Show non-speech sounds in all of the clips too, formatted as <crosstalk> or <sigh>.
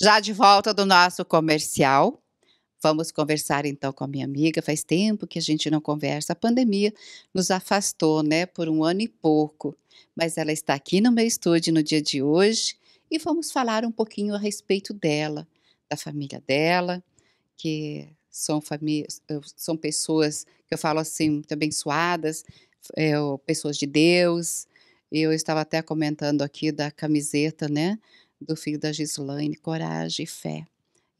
Já de volta do nosso comercial, vamos conversar então com a minha amiga. Faz tempo que a gente não conversa. A pandemia nos afastou, né, por um ano e pouco, mas ela está aqui no meu estúdio no dia de hoje e vamos falar um pouquinho a respeito dela, da família dela, que são famílias, são pessoas que eu falo assim, muito abençoadas, é, pessoas de Deus. Eu estava até comentando aqui da camiseta, né? do filho da Gislaine, coragem e fé.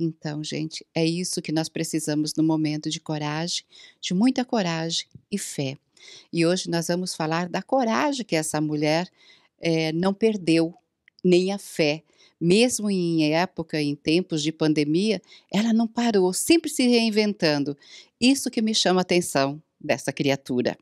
Então, gente, é isso que nós precisamos no momento de coragem, de muita coragem e fé. E hoje nós vamos falar da coragem que essa mulher é, não perdeu, nem a fé. Mesmo em época, em tempos de pandemia, ela não parou, sempre se reinventando. Isso que me chama a atenção dessa criatura.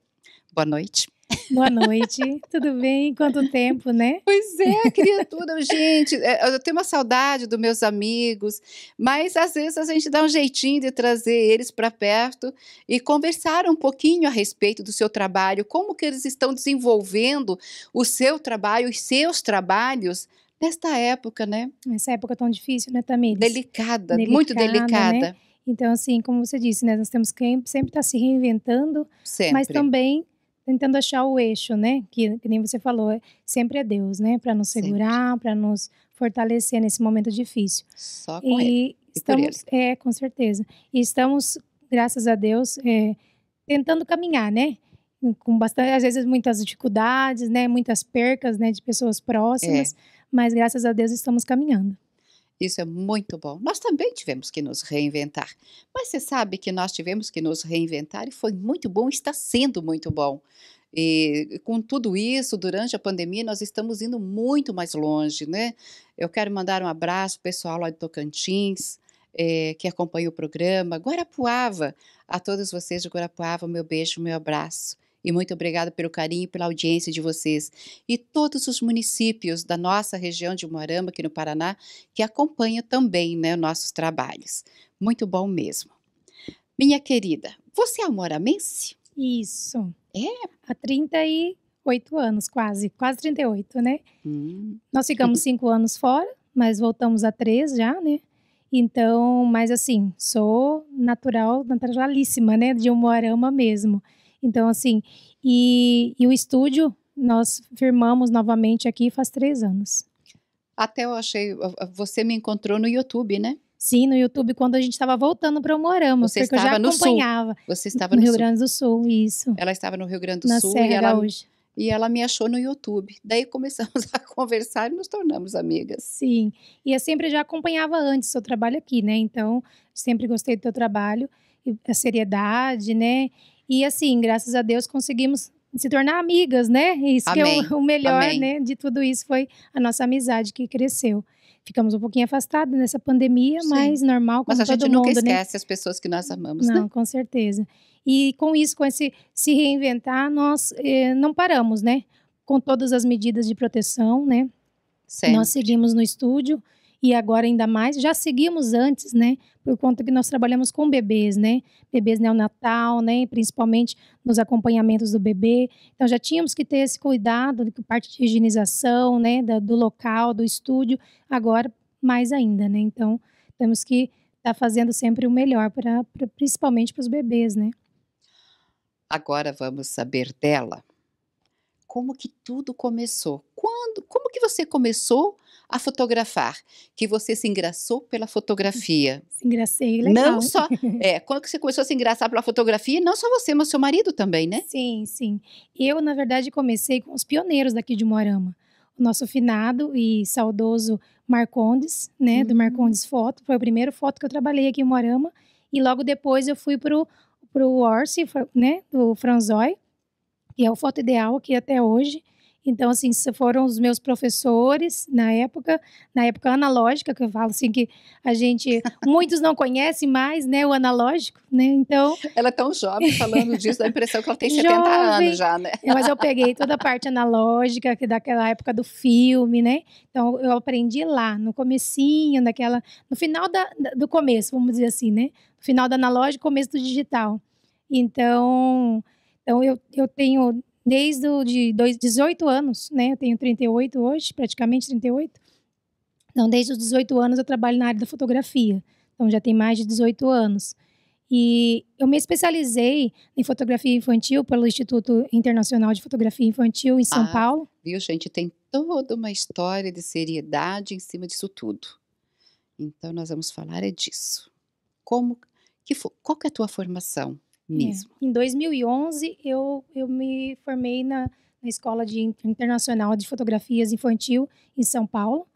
Boa noite. Boa noite, tudo bem? Quanto tempo, né? Pois é, criatura, gente, é, eu tenho uma saudade dos meus amigos, mas às vezes a gente dá um jeitinho de trazer eles para perto e conversar um pouquinho a respeito do seu trabalho, como que eles estão desenvolvendo o seu trabalho, os seus trabalhos nesta época, né? Nessa época tão difícil, né, Tamires? Delicada, delicada muito delicada. Né? Então, assim, como você disse, né, nós temos que sempre estar tá se reinventando, sempre. mas também tentando achar o eixo, né? Que, que nem você falou, é, sempre é Deus, né? Para nos segurar, para nos fortalecer nesse momento difícil. Só com e ele. Estamos, é, com certeza. E estamos, graças a Deus, é, tentando caminhar, né? Com bastante, às vezes muitas dificuldades, né? Muitas percas, né? De pessoas próximas, é. mas graças a Deus estamos caminhando. Isso é muito bom. Nós também tivemos que nos reinventar. Mas você sabe que nós tivemos que nos reinventar e foi muito bom, está sendo muito bom. E com tudo isso, durante a pandemia, nós estamos indo muito mais longe, né? Eu quero mandar um abraço pessoal lá de Tocantins, é, que acompanha o programa, Guarapuava, a todos vocês de Guarapuava, meu beijo, meu abraço. E muito obrigada pelo carinho e pela audiência de vocês. E todos os municípios da nossa região de Moarama, aqui no Paraná, que acompanham também né, nossos trabalhos. Muito bom mesmo. Minha querida, você é amoramense? Isso. É? Há 38 anos, quase. Quase 38, né? Hum. Nós ficamos cinco anos fora, mas voltamos a três já, né? Então, mas assim, sou natural, naturalíssima, né? De Umuarama mesmo. Então, assim, e, e o estúdio nós firmamos novamente aqui faz três anos. Até eu achei, você me encontrou no YouTube, né? Sim, no YouTube, quando a gente estava voltando para o Moramos, você porque eu já acompanhava. Sul. Você estava no, Rio Sul. Grande do Sul, isso. Ela estava no Rio Grande do Na Sul Serra e ela hoje. e ela me achou no YouTube. Daí começamos <laughs> a conversar e nos tornamos amigas. Sim. E eu sempre já acompanhava antes o seu trabalho aqui, né? Então, sempre gostei do teu trabalho, a seriedade, né? E assim, graças a Deus conseguimos se tornar amigas, né? Isso Amém. que é o, o melhor, né? De tudo isso foi a nossa amizade que cresceu. Ficamos um pouquinho afastados nessa pandemia, Sim. mas normal, como Mas a gente mundo, nunca né? esquece né? as pessoas que nós amamos, Não, né? com certeza. E com isso, com esse se reinventar, nós eh, não paramos, né? Com todas as medidas de proteção, né? Sempre. Nós seguimos no estúdio, e agora ainda mais. Já seguimos antes, né? Por conta que nós trabalhamos com bebês, né? Bebês neonatal, né? Principalmente nos acompanhamentos do bebê. Então já tínhamos que ter esse cuidado, parte de higienização, né? Da, do local, do estúdio. Agora mais ainda, né? Então temos que estar tá fazendo sempre o melhor, para, principalmente para os bebês, né? Agora vamos saber dela. Como que tudo começou? Quando? Como que você começou a fotografar, que você se engraçou pela fotografia. Se engracei, legal. Não só, <laughs> é, quando você começou a se engraçar pela fotografia, não só você, mas seu marido também, né? Sim, sim. Eu, na verdade, comecei com os pioneiros daqui de Moarama. O nosso finado e saudoso Marcondes, né, uhum. do Marcondes Foto, foi a primeira foto que eu trabalhei aqui em Moarama, e logo depois eu fui pro pro Orsi, né, do Franzoi, que é o foto ideal aqui até hoje. Então, assim, foram os meus professores na época, na época analógica, que eu falo assim que a gente, <laughs> muitos não conhecem mais, né, o analógico, né, então... Ela é tão jovem falando <laughs> disso, dá a impressão que ela tem 70 jovem, anos já, né? É, mas eu peguei toda a parte analógica, que daquela época do filme, né, então eu aprendi lá, no comecinho, daquela, no final da, do começo, vamos dizer assim, né, final do analógico, começo do digital. Então, então eu, eu tenho desde de dois, 18 anos, né? Eu tenho 38 hoje, praticamente 38. Então, desde os 18 anos eu trabalho na área da fotografia. Então, já tem mais de 18 anos. E eu me especializei em fotografia infantil pelo Instituto Internacional de Fotografia Infantil em São ah, Paulo. Viu, gente? Tem toda uma história de seriedade em cima disso tudo. Então, nós vamos falar é disso. Como, que, qual que é a tua formação? É, mesmo. É. Em 2011, eu, eu me formei na, na Escola de, Internacional de Fotografias Infantil, em São Paulo,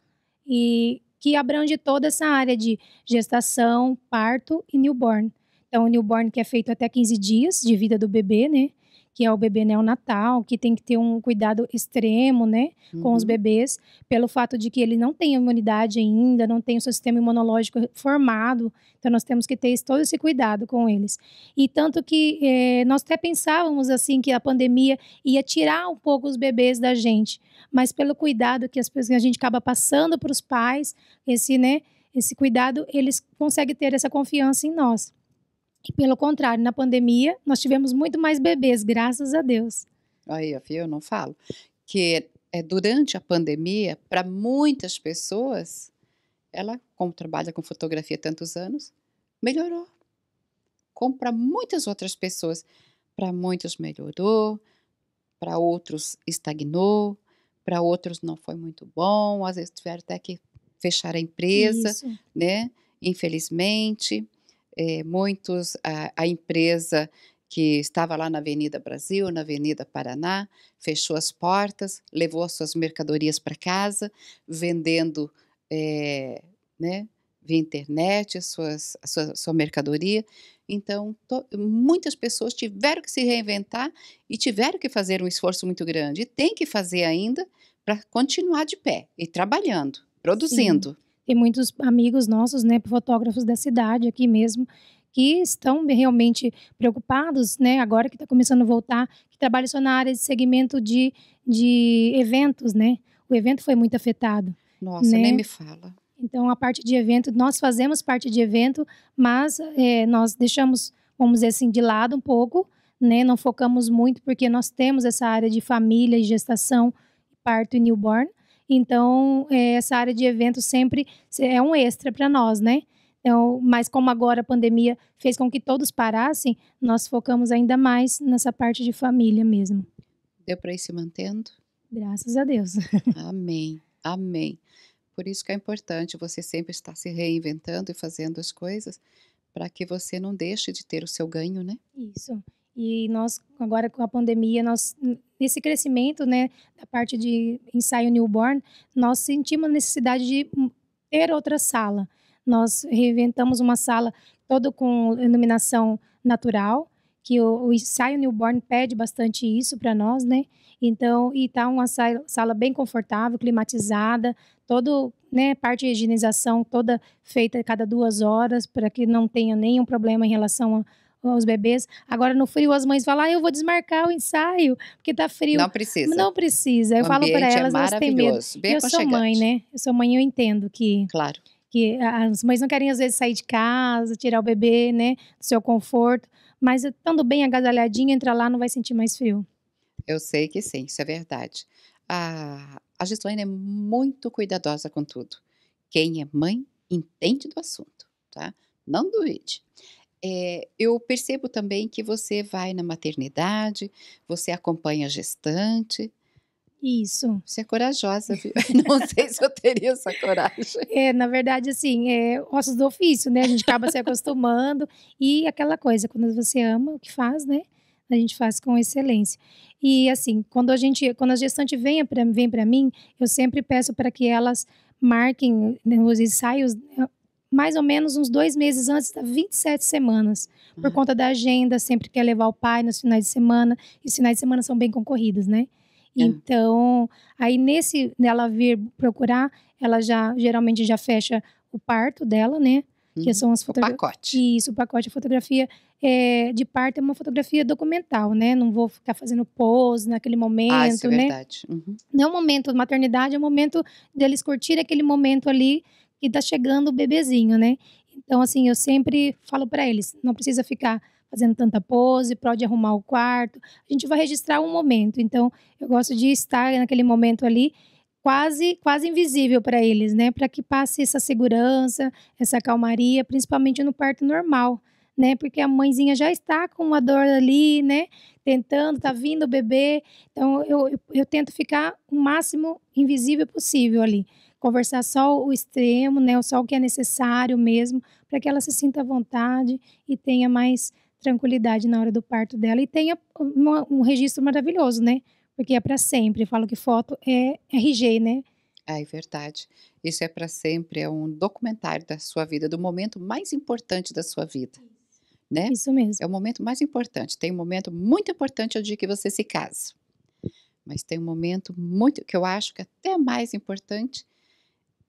e que abrange toda essa área de gestação, parto e newborn. Então, o newborn que é feito até 15 dias de vida do bebê, né? que é o bebê neonatal, que tem que ter um cuidado extremo, né, uhum. com os uhum. bebês, pelo fato de que ele não tem imunidade ainda, não tem o seu sistema imunológico formado, então nós temos que ter todo esse cuidado com eles. E tanto que eh, nós até pensávamos assim que a pandemia ia tirar um pouco os bebês da gente, mas pelo cuidado que, as, que a gente acaba passando para os pais, esse, né, esse cuidado, eles conseguem ter essa confiança em nós. E pelo contrário, na pandemia, nós tivemos muito mais bebês, graças a Deus. Aí, eu não falo. Que é, durante a pandemia, para muitas pessoas, ela, como trabalha com fotografia há tantos anos, melhorou. Como para muitas outras pessoas. Para muitos melhorou, para outros estagnou, para outros não foi muito bom, às vezes tiveram até que fechar a empresa, Isso. né? Infelizmente. Eh, muitos, a, a empresa que estava lá na Avenida Brasil, na Avenida Paraná, fechou as portas, levou as suas mercadorias para casa, vendendo é, né, via internet suas, a sua, sua mercadoria. Então, to, muitas pessoas tiveram que se reinventar e tiveram que fazer um esforço muito grande. E tem que fazer ainda para continuar de pé e trabalhando, produzindo. Sim. Tem muitos amigos nossos, né, fotógrafos da cidade aqui mesmo, que estão realmente preocupados, né, agora que está começando a voltar, que trabalham só na área de segmento de, de eventos, né? O evento foi muito afetado. Nossa, né? nem me fala. Então, a parte de evento, nós fazemos parte de evento, mas é, nós deixamos, vamos dizer assim, de lado um pouco, né? Não focamos muito, porque nós temos essa área de família e gestação, parto e newborn, então, é, essa área de eventos sempre é um extra para nós, né? Então, mas como agora a pandemia fez com que todos parassem, nós focamos ainda mais nessa parte de família mesmo. Deu para ir se mantendo? Graças a Deus. <laughs> Amém. Amém. Por isso que é importante você sempre estar se reinventando e fazendo as coisas para que você não deixe de ter o seu ganho, né? Isso. E nós, agora com a pandemia, nós, nesse crescimento né, da parte de ensaio newborn, nós sentimos a necessidade de ter outra sala. Nós reinventamos uma sala toda com iluminação natural, que o, o ensaio newborn pede bastante isso para nós, né? Então, e tá uma sala, bem confortável, climatizada, todo, né, parte de higienização toda feita a cada duas horas, para que não tenha nenhum problema em relação a os bebês. Agora no frio as mães falam, ah, eu vou desmarcar o ensaio porque tá frio. Não precisa. Não precisa. Eu o falo para é elas, é elas têm medo. Bem eu sou mãe, né? Eu sou mãe, eu entendo que. Claro. Que as mães não querem às vezes sair de casa, tirar o bebê, né, do seu conforto, mas estando bem agasalhadinha, entra lá, não vai sentir mais frio. Eu sei que sim, isso é verdade. A, a Gislaine é muito cuidadosa com tudo. Quem é mãe entende do assunto, tá? Não duvide é, eu percebo também que você vai na maternidade, você acompanha a gestante. Isso. Você é corajosa, viu? <laughs> Não sei se eu teria essa coragem. É, na verdade, assim, é ossos do ofício, né? A gente acaba se acostumando. E aquela coisa, quando você ama o que faz, né? A gente faz com excelência. E assim, quando a gente, quando a gestante vem para vem mim, eu sempre peço para que elas marquem né, os ensaios né, mais ou menos uns dois meses antes das tá, 27 semanas, por uhum. conta da agenda, sempre quer levar o pai nos finais de semana, e os finais de semana são bem concorridos, né? É. Então, aí nesse dela vir procurar, ela já geralmente já fecha o parto dela, né? Uhum. Que são as fotografias. pacote. Isso, o pacote de fotografia é, de parto é uma fotografia documental, né? Não vou ficar fazendo pose naquele momento, ah, isso é né? Verdade. Uhum. Não é um momento, maternidade é um momento deles curtir aquele momento ali que tá chegando o bebezinho, né? Então, assim, eu sempre falo para eles: não precisa ficar fazendo tanta pose, pode arrumar o quarto. A gente vai registrar um momento. Então, eu gosto de estar naquele momento ali quase quase invisível para eles, né? Para que passe essa segurança, essa calmaria, principalmente no parto normal, né? Porque a mãezinha já está com uma dor ali, né? Tentando, tá vindo o bebê. Então eu, eu, eu tento ficar o máximo invisível possível ali conversar só o extremo, né, só o que é necessário mesmo, para que ela se sinta à vontade e tenha mais tranquilidade na hora do parto dela e tenha uma, um registro maravilhoso, né? Porque é para sempre. Eu falo que foto é RG, né? É, é verdade. Isso é para sempre. É um documentário da sua vida, do momento mais importante da sua vida. Né? Isso mesmo. É o momento mais importante. Tem um momento muito importante o dia que você se casa. Mas tem um momento muito que eu acho que é até mais importante,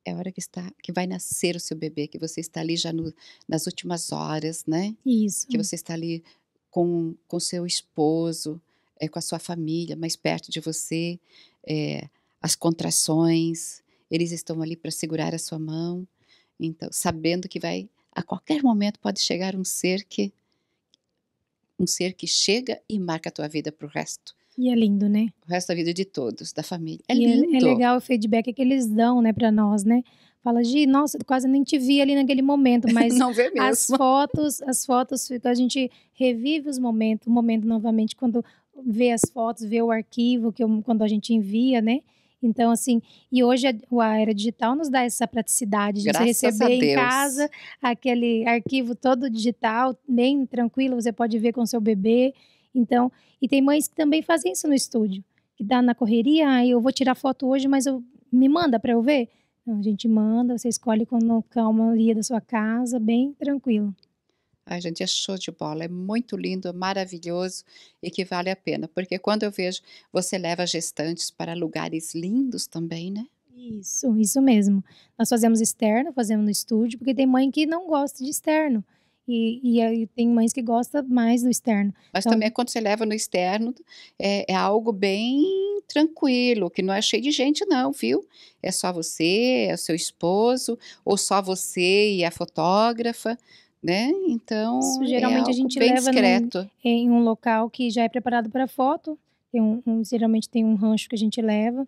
é a hora que está que vai nascer o seu bebê, que você está ali já no, nas últimas horas, né? Isso. Que você está ali com com seu esposo, é, com a sua família, mais perto de você, é, as contrações, eles estão ali para segurar a sua mão, então sabendo que vai a qualquer momento pode chegar um ser que um ser que chega e marca a tua vida para o resto e é lindo, né? O resto da vida de todos, da família. É e é, é lindo. É, legal o feedback que eles dão, né, para nós, né? Fala, Gi, nossa, quase nem te vi ali naquele momento, <laughs> mas não vê mesmo. as fotos, as fotos, a gente revive os momentos, o momento novamente quando vê as fotos, vê o arquivo que eu, quando a gente envia, né? Então, assim, e hoje a, a era digital nos dá essa praticidade de Graças receber em casa aquele arquivo todo digital, bem tranquilo, você pode ver com seu bebê. Então, e tem mães que também fazem isso no estúdio, que dá na correria, ah, eu vou tirar foto hoje, mas eu, me manda para eu ver. Então, a gente manda, você escolhe com calma da sua casa, bem tranquilo. A gente é show de bola, é muito lindo, é maravilhoso e que vale a pena, porque quando eu vejo, você leva gestantes para lugares lindos também, né? Isso, isso mesmo. Nós fazemos externo, fazemos no estúdio, porque tem mãe que não gosta de externo. E, e, e, tem mães que gostam mais do externo. Mas então, também é quando você leva no externo, é, é, algo bem tranquilo, que não é cheio de gente, não, viu? É só você, é o seu esposo, ou só você e a fotógrafa. Né? Então, Isso, é geralmente é a gente leva num, em um local que já é preparado para foto. Tem um, um, geralmente tem um rancho que a gente leva,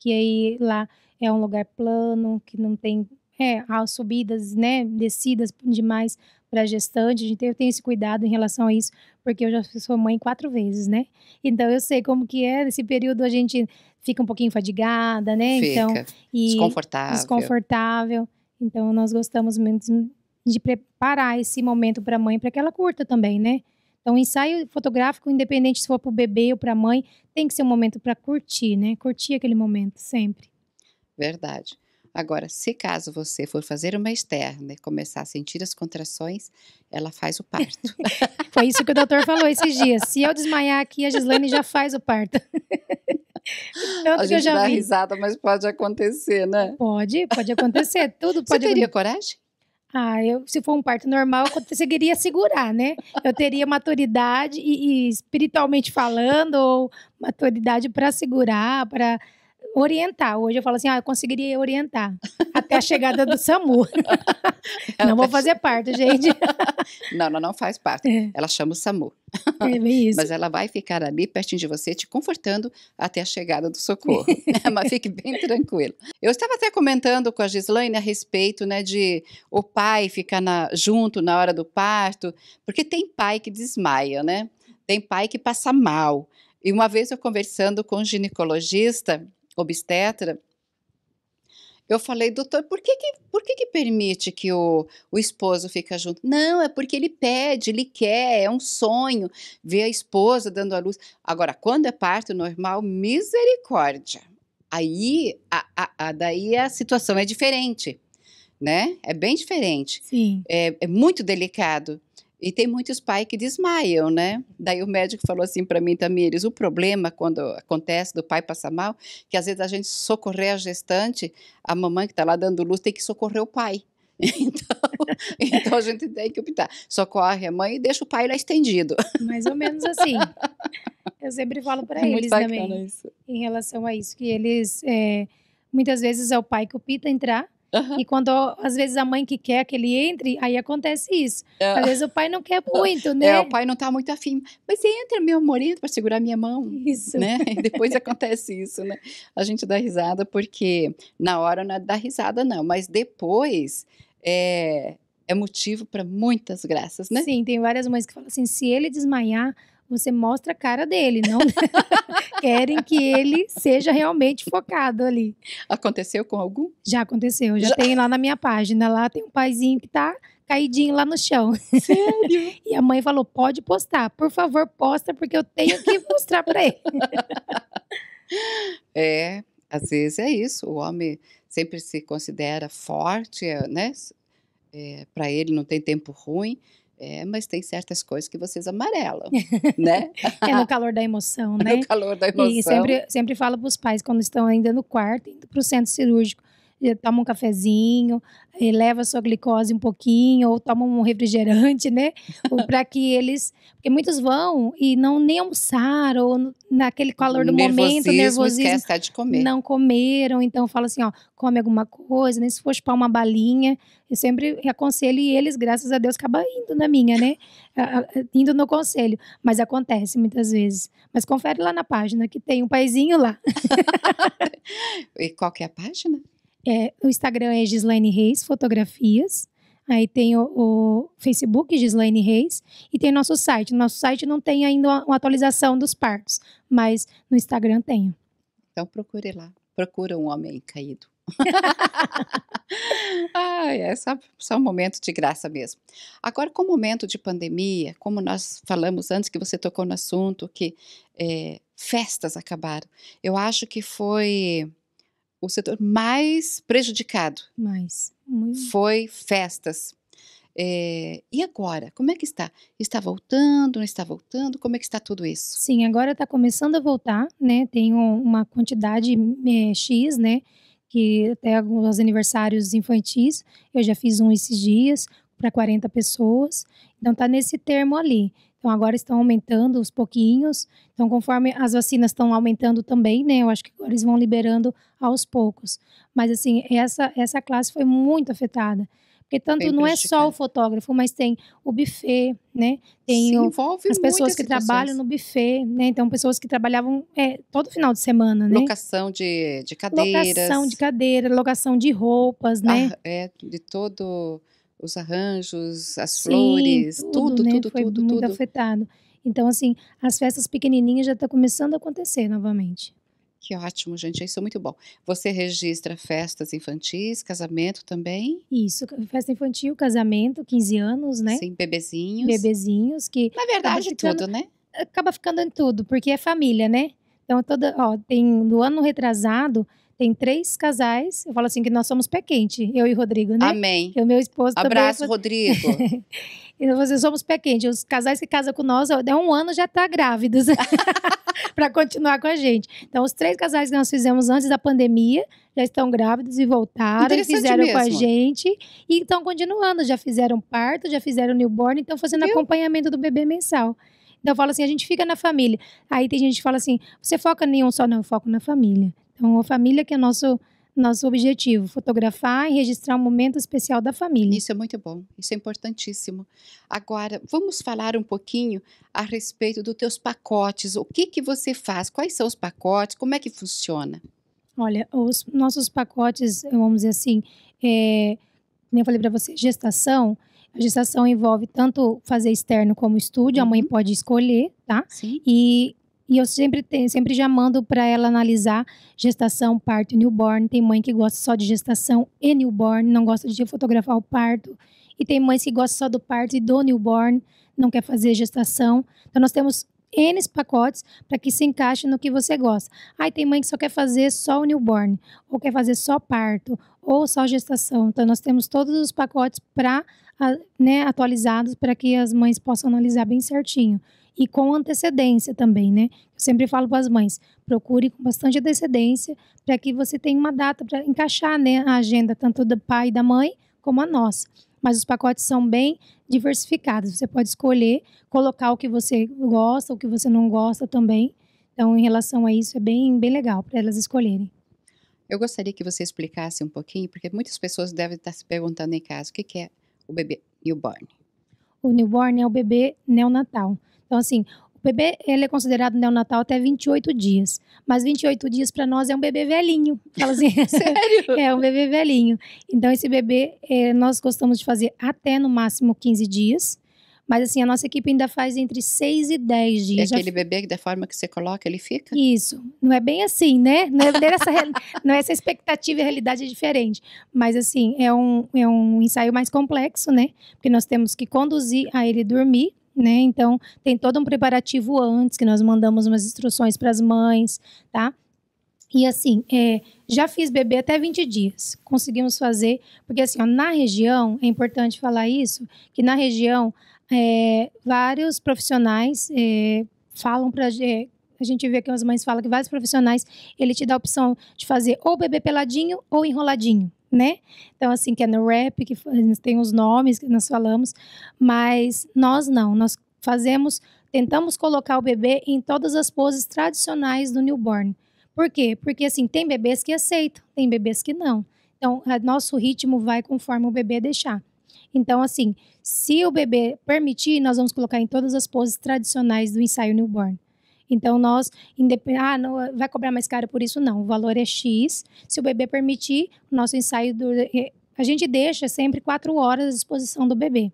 que aí lá é um lugar plano, que não tem é, subidas, né, descidas demais para gestante, a gente tem, eu tenho esse cuidado em relação a isso, porque eu já sou mãe quatro vezes, né? Então eu sei como que é, nesse período a gente fica um pouquinho fadigada, né? Fica então, e desconfortável. Desconfortável. Então nós gostamos muito de preparar esse momento para a mãe para que ela curta também, né? Então, ensaio fotográfico, independente se for para o bebê ou para a mãe, tem que ser um momento para curtir, né? Curtir aquele momento sempre. Verdade. Agora, se caso você for fazer uma externa e começar a sentir as contrações, ela faz o parto. <laughs> Foi isso que o doutor falou esses dias. Se eu desmaiar aqui, a Gislaine já faz o parto. <laughs> Tanto a gente dá vi. risada, mas pode acontecer, né? Pode, pode acontecer. Tudo pode Você teria coragem? Ah, eu, se for um parto normal, eu conseguiria segurar, né? Eu teria maturidade e, e espiritualmente falando, ou maturidade para segurar, para orientar. Hoje eu falo assim, ah, eu conseguiria orientar até a chegada do SAMU. <laughs> Ela não vou fazer parte, gente. <laughs> não, ela não faz parte. É. Ela chama o SAMU. É isso. Mas ela vai ficar ali pertinho de você, te confortando até a chegada do socorro. <laughs> É, mas fique bem tranquilo. Eu estava até comentando com a Gislaine a respeito, né, de o pai ficar na, junto na hora do parto, porque tem pai que desmaia, né? Tem pai que passa mal. E uma vez eu conversando com um ginecologista, obstetra, eu falei, doutor, por que que, por que, que permite que o, o esposo fica junto? Não, é porque ele pede, ele quer, é um sonho ver a esposa dando a luz. Agora, quando é parto normal, misericórdia. Aí, a, a, a daí a situação é diferente, né? É bem diferente. Sim. É, é muito delicado. E tem muitos pais que desmaiam, né? Daí o médico falou assim para mim, Tamires, o problema quando acontece do pai passar mal, que às vezes a gente socorrer a gestante, a mamãe que está lá dando luz tem que socorrer o pai. <laughs> Então, então a gente tem que optar. Socorre a mãe e deixa o pai lá estendido. Mais ou menos assim. Eu sempre falo para é eles também, isso. em relação a isso, que eles, é, muitas vezes é o pai que opta entrar, Uhum. E quando, às vezes, a mãe que quer que ele entre, aí acontece isso. Uhum. Às vezes o pai não quer muito, é, né? É, o pai não tá muito afim. Mas entra, meu amor, entra para segurar minha mão. Isso. Né? E depois acontece isso, né? A gente dá risada porque na hora não é dar risada, não. Mas depois é, é motivo para muitas graças, né? Sim, tem várias mães que falam assim: se ele desmaiar, você mostra a cara dele, não <laughs> querem que ele seja realmente focado ali. Aconteceu com algum? Já aconteceu, já, já. tem lá na minha página, lá tem um paizinho que tá caidinho lá no chão. Sério? <laughs> e a mãe falou: "Pode postar, por favor, posta porque eu tenho que mostrar para ele". <laughs> é, às vezes é isso, o homem sempre se considera forte, né? É, para ele não tem tempo ruim, é, mas tem certas coisas que vocês amarelam, <laughs> né? é no calor da emoção, <laughs> né? É no calor da emoção. E sempre, sempre falo para os pais, quando estão ainda no quarto, indo para o centro cirúrgico, toma um cafezinho, eleva a sua glicose um pouquinho, ou toma um refrigerante, né? para que eles. Porque muitos vão e não nem almoçaram, ou naquele calor do nervosismo, momento, nervosismo. Esquece tá de comer. Não comeram, então fala assim: ó, come alguma coisa, nem se for chupar uma balinha. Eu sempre aconselho e eles, graças a Deus, acabam indo na minha, né? Indo no conselho. Mas acontece muitas vezes. Mas confere lá na página, que tem um paizinho lá. <laughs> e qual que é a página? É, o Instagram é Gislaine Reis Fotografias. Aí tem o, o, Facebook Gislaine Reis e tem o nosso site. Nosso site não tem ainda uma atualização dos partos, mas no Instagram tem. Então procure lá. Procura um homem caído. <laughs> Ai, é só, só, um momento de graça mesmo. Agora, com o momento de pandemia, como nós falamos antes que você tocou no assunto, que é, festas acabaram, eu acho que foi o setor mais prejudicado mais, muito. foi festas. É, e agora, como é que está? Está voltando, não está voltando? Como é que está tudo isso? Sim, agora está começando a voltar, né? Tem uma quantidade é, X, né? Que até alguns aniversários infantis, eu já fiz um esses dias para 40 pessoas. Então está nesse termo ali. Então agora estão aumentando os pouquinhos. Então conforme as vacinas estão aumentando também, né? Eu acho que agora eles vão liberando aos poucos. Mas assim, essa essa classe foi muito afetada. Porque tanto não é só o fotógrafo, mas tem o buffet, né? Tem o, as pessoas que situações. trabalham no buffet, né? Então, pessoas que trabalhavam é, todo final de semana, né? Locação de, de cadeiras. Locação de cadeira, locação de roupas, né? Ah, é, de todo os arranjos, as Sim, flores, tudo, tudo, né? tudo, Foi tudo, muito tudo. afetado. Então, assim, as festas pequenininhas já está começando a acontecer novamente. Que ótimo, gente. Isso é muito bom. Você registra festas infantis, casamento também? Isso, festa infantil, casamento, 15 anos, né? Sim, bebezinhos. Bebezinhos que. Na verdade, ficando, tudo, né? Acaba ficando em tudo, porque é família, né? Então, toda, ó, tem no ano retrasado, tem três casais. Eu falo assim que nós somos pé quente, eu e Rodrigo, né? Amém. E o meu esposo é Abraço, também. Abraço, Rodrigo. <laughs> então, vocês somos pé quente. Os casais que casam com nós, há um ano já tá grávidos <laughs> para continuar com a gente. Então, os três casais que nós fizemos antes da pandemia já estão grávidos e voltaram, e fizeram mesmo. com a gente e estão continuando. Já fizeram parto, já fizeram newborn, estão fazendo Viu? acompanhamento do bebê mensal. Então eu falo assim, a gente fica na família. Aí tem gente que fala assim, você foca em um só, não, eu foco na família. Então, é a família que é nosso nosso objetivo, fotografar e registrar um momento especial da família. Isso é muito bom, isso é importantíssimo. Agora, vamos falar um pouquinho a respeito dos teus pacotes. O que que você faz? Quais são os pacotes? Como é que funciona? Olha, os nossos pacotes, vamos dizer assim, é, nem eu falei para você, gestação. A gestação envolve tanto fazer externo como estúdio, uhum. a mãe uhum. pode escolher, tá? Sim. E e eu sempre, sempre já mando para ela analisar gestação, parto e newborn. Tem mãe que gosta só de gestação e newborn, não gosta de fotografar o parto. E tem mães que gostam só do parto e do newborn, não quer fazer gestação. Então, nós temos N pacotes para que se encaixe no que você gosta. Aí tem mãe que só quer fazer só o newborn, ou quer fazer só parto, ou só gestação. Então, nós temos todos os pacotes para ah, né, atualizados para que as mães possam analisar bem certinho e com antecedência também, né? Eu sempre falo para as mães, procure com bastante antecedência para que você tenha uma data para encaixar né, a agenda tanto do pai e da mãe como a nossa. Mas os pacotes são bem diversificados. Você pode escolher, colocar o que você gosta, o que você não gosta também. Então, em relação a isso, é bem, bem legal para elas escolherem. Eu gostaria que você explicasse um pouquinho, porque muitas pessoas devem estar se perguntando em casa, o que, que é o bebê newborn? O newborn é o bebê neonatal. Então, assim, o bebê ele é considerado neonatal até 28 dias. Mas 28 dias para nós é um bebê velhinho. Fala assim, <laughs> <laughs> Sério? é um bebê velhinho. Então, esse bebê é, nós gostamos de fazer até no máximo 15 dias. Mas assim, a nossa equipe ainda faz entre 6 e 10 dias. É aquele bebê que da forma que você coloca, ele fica? Isso. Não é bem assim, né? Não é, é essa, <laughs> não é essa expectativa e realidade é diferente. Mas assim, é um, é um ensaio mais complexo, né? Porque nós temos que conduzir a ele dormir né? Então, tem todo um preparativo antes, que nós mandamos umas instruções para as mães, tá? E assim, é, já fiz bebê até 20 dias. Conseguimos fazer, porque assim, ó, na região, é importante falar isso, que na região, é, vários profissionais é, falam para a gente vê que as mães falam que vários profissionais, ele te dá a opção de fazer ou bebê peladinho ou enroladinho né? Então, assim, que é no rap, que tem os nomes que nós falamos, mas nós não, nós fazemos, tentamos colocar o bebê em todas as poses tradicionais do newborn. Por quê? Porque, assim, tem bebês que aceitam, tem bebês que não. Então, nosso ritmo vai conforme o bebê deixar. Então, assim, se o bebê permitir, nós vamos colocar em todas as poses tradicionais do ensaio newborn. Então, nós, independ... ah, não vai cobrar mais caro por isso? Não, o valor é X. Se o bebê permitir, o nosso ensaio, do... É, a gente deixa sempre quatro horas à disposição do bebê.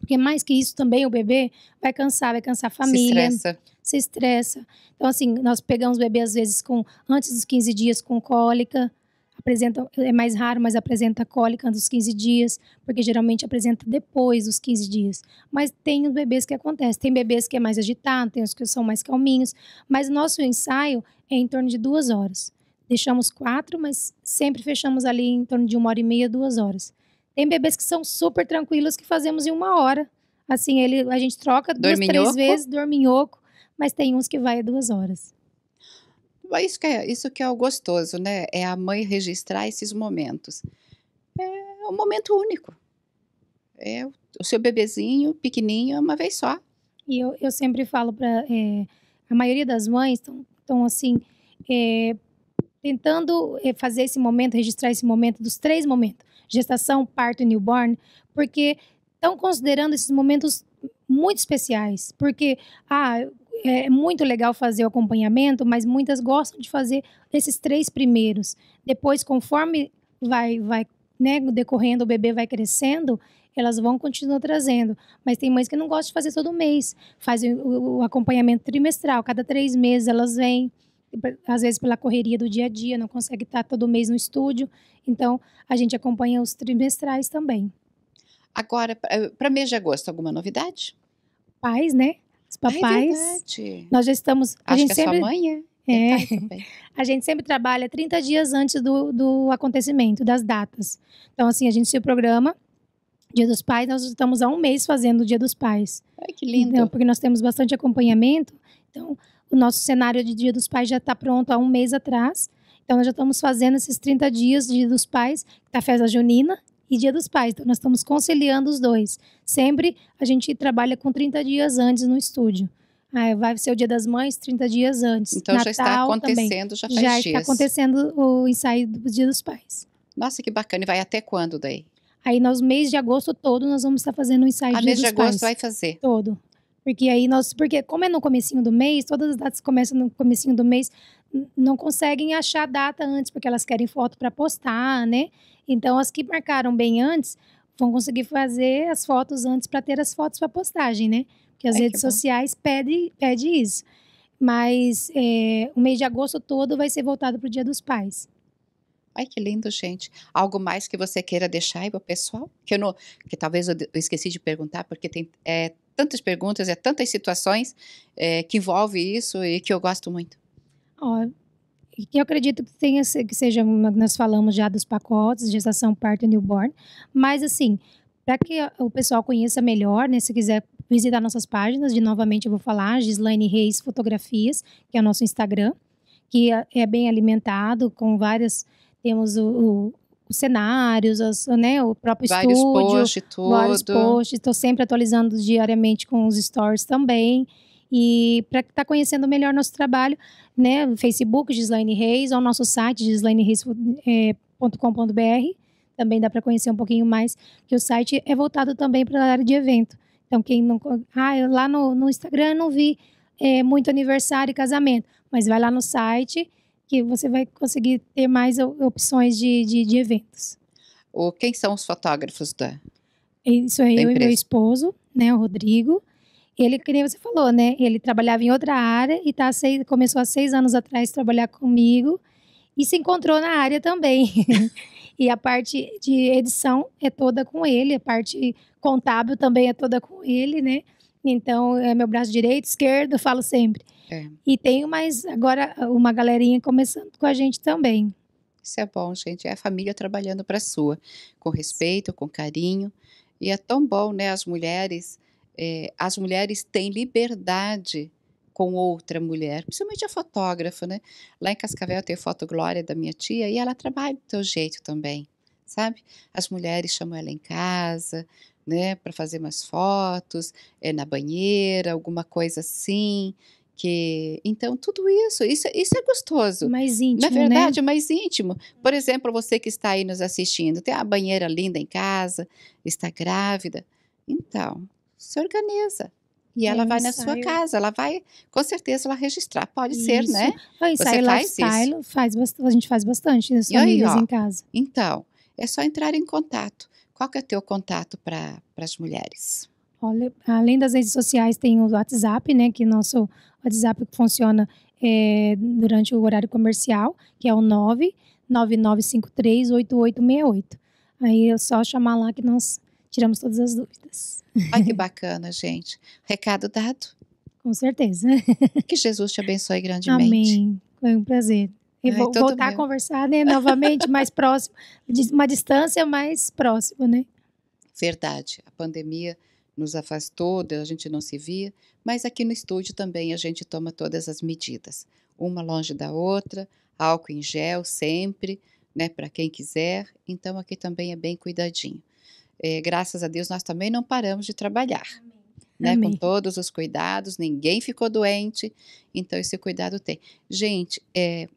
Porque mais que isso também o bebê vai cansar, vai cansar a família. Se estressa. Se estressa. Então, assim, nós pegamos o bebê às vezes com, antes dos 15 dias com cólica, apresenta, é mais raro, mas apresenta cólica dos 15 dias, porque geralmente apresenta depois dos 15 dias. Mas tem os bebês que acontece, tem bebês que é mais agitado, tem os que são mais calminhos, mas nosso ensaio é em torno de duas horas. Deixamos quatro, mas sempre fechamos ali em torno de uma hora e meia, duas horas. Tem bebês que são super tranquilos que fazemos em uma hora. Assim, ele, a gente troca duas, dorminhoco. três vezes, dorminhoco, mas tem uns que vai a duas horas. Isso que, é, isso que é o gostoso, né? É a mãe registrar esses momentos. É um momento único. É o seu bebezinho pequenininho é uma vez só. E eu, eu sempre falo para é, a maioria das mães estão assim é, tentando é, fazer esse momento, registrar esse momento dos três momentos: gestação, parto e newborn, porque estão considerando esses momentos muito especiais, porque ah é, é muito legal fazer o acompanhamento, mas muitas gostam de fazer esses três primeiros. Depois, conforme vai, vai né, decorrendo, o bebê vai crescendo, elas vão continuar trazendo. Mas tem mães que não gostam de fazer todo mês, fazem o, o acompanhamento trimestral, cada três meses elas vêm às vezes pela correria do dia a dia, não consegue estar todo mês no estúdio. Então, a gente acompanha os trimestrais também. Agora, para eh, mês de agosto, alguma novidade? Pais, né? É papais. É nós já estamos. A gente que é sempre, a sua mãe é. é a gente sempre trabalha 30 dias antes do, do acontecimento, das datas. Então, assim, a gente se programa. Dia dos Pais, nós estamos há um mês fazendo o Dia dos Pais. Ai, que lindo. Então, porque nós temos bastante acompanhamento. Então, o nosso cenário de Dia dos Pais já está pronto há um mês atrás. Então, nós já estamos fazendo esses 30 dias de Dia dos Pais, que está a festa junina, e Dia dos Pais. Então, nós estamos conciliando os dois. Sempre a gente trabalha com 30 dias antes no estúdio. Ah, vai ser o Dia das Mães 30 dias antes. Então Natal, já está acontecendo, também. já faz já dias. está acontecendo o ensaio do Dia dos Pais. Nossa, que bacana. E vai até quando daí? Aí nós, mês de agosto todo, nós vamos estar fazendo o ensaio a ah, Dia dos Pais. A mês de agosto vai fazer? Todo. Porque aí nós, porque como é no comecinho do mês, todas as datas começam no comecinho do mês, não conseguem achar a data antes, porque elas querem foto para postar, né? Então, as que marcaram bem antes vão conseguir fazer as fotos antes para ter as fotos para postagem, né? Porque as é redes sociais pedem pede isso. Mas é, o mês de agosto todo vai ser voltado para o Dia dos Pais. Ai, que lindo, gente. Algo mais que você queira deixar aí para o pessoal? Que, eu não, que talvez eu esqueci de perguntar, porque tem é, tantas perguntas, é tantas situações é, que envolve isso e que eu gosto muito. Ó, que eu acredito que tenha que seja, nós falamos já dos pacotes, gestação, parto e newborn, mas assim, para que o pessoal conheça melhor, né, se quiser visitar nossas páginas, de novamente eu vou falar, Gislaine Reis Fotografias, que é o nosso Instagram, que é, é bem alimentado, com várias, temos o, o os cenários, né, o próprio vários estúdio, post, vários posts, estou sempre atualizando diariamente com os stories também, e para estar tá conhecendo melhor nosso trabalho, né, no Facebook Gislaine Reis ou nosso site gislainereis.com.br. Também dá para conhecer um pouquinho mais, que o site é voltado também para a área de evento. Então, quem não. Ah, lá no, no Instagram não vi é, muito aniversário e casamento, mas vai lá no site que você vai conseguir ter mais opções de, de, de eventos. O, quem são os fotógrafos da? Isso é da eu empresa. e meu esposo, né, o Rodrigo. Ele, que nem você falou, né? Ele trabalhava em outra área e tá seis, começou há seis anos atrás a trabalhar comigo e se encontrou na área também. <laughs> e a parte de edição é toda com ele, a parte contábil também é toda com ele, né? Então, é meu braço direito, esquerdo, falo sempre. É. E tenho mais agora uma galerinha começando com a gente também. Isso é bom, gente. É a família trabalhando para a sua, com respeito, com carinho. E é tão bom, né? As mulheres é, as mulheres têm liberdade com outra mulher, principalmente a fotógrafa, né? Lá em Cascavel tem fotoglória da minha tia e ela trabalha do teu jeito também, sabe? As mulheres chamam ela em casa, né, para fazer umas fotos, é, na banheira, alguma coisa assim. Que, então tudo isso, isso, isso é gostoso. Mais íntimo, Na né? verdade, né? mais íntimo. Por exemplo, você que está aí nos assistindo, tem a banheira linda em casa, está grávida, então, se organiza. E ela é, vai na sua casa, ela vai, com certeza, ela registrar. Pode Isso. ser, né? O ensaio Você faz lifestyle, faz, a gente faz bastante nas né, famílias em casa. Então, é só entrar em contato. Qual que é o teu contato para as mulheres? Olha, além das redes sociais, tem o WhatsApp, né? Que é nosso WhatsApp funciona é, durante o horário comercial, que é o 999538868. Aí é só chamar lá que nós tiramos todas as dúvidas. Ai, que bacana, gente. Recado dado. Com certeza. Que Jesus te abençoe grandemente. Amém. Foi um prazer. E Ai, voltar meu. a conversar, né? Novamente, mais próximo, uma distância mais próxima, né? Verdade. A pandemia nos afastou, a gente não se via, mas aqui no estúdio também a gente toma todas as medidas, uma longe da outra, álcool em gel sempre, né, para quem quiser. Então aqui também é bem cuidadinho. Eh, graças a Deus, nós também não paramos de trabalhar. Né, com todos os cuidados, ninguém ficou doente, então esse cuidado tem. Gente, é,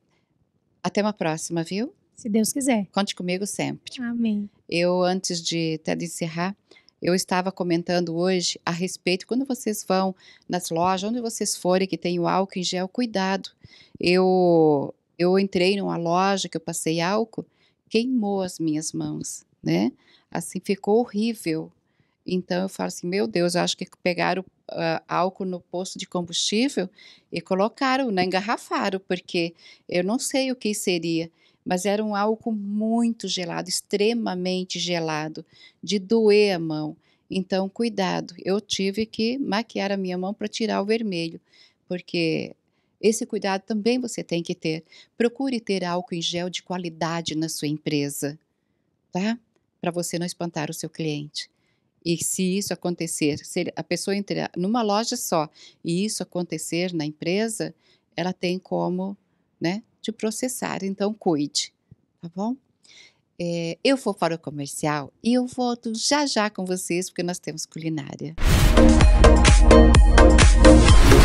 até uma próxima, viu? Se Deus quiser. Conte comigo sempre. Amém. Eu, antes de até de encerrar, eu estava comentando hoje a respeito, quando vocês vão nas lojas, onde vocês forem que tem o álcool em gel, cuidado. Eu, eu entrei numa loja que eu passei álcool, queimou as minhas mãos, né? assim, ficou horrível. Então eu falo assim, meu Deus, acho que pegaram uh, álcool no posto de combustível e colocaram, né, engarrafaram, porque eu não sei o que seria, mas era um álcool muito gelado, extremamente gelado, de doer a mão. Então, cuidado, eu tive que maquiar a minha mão para tirar o vermelho, porque esse cuidado também você tem que ter. Procure ter álcool em gel de qualidade na sua empresa, tá? para você não espantar o seu cliente. E se isso acontecer, se a pessoa entrar numa loja só e isso acontecer na empresa, ela tem como, né, te processar. Então cuide, tá bom? É, eu vou para o comercial e eu volto já já com vocês porque nós temos culinária. Música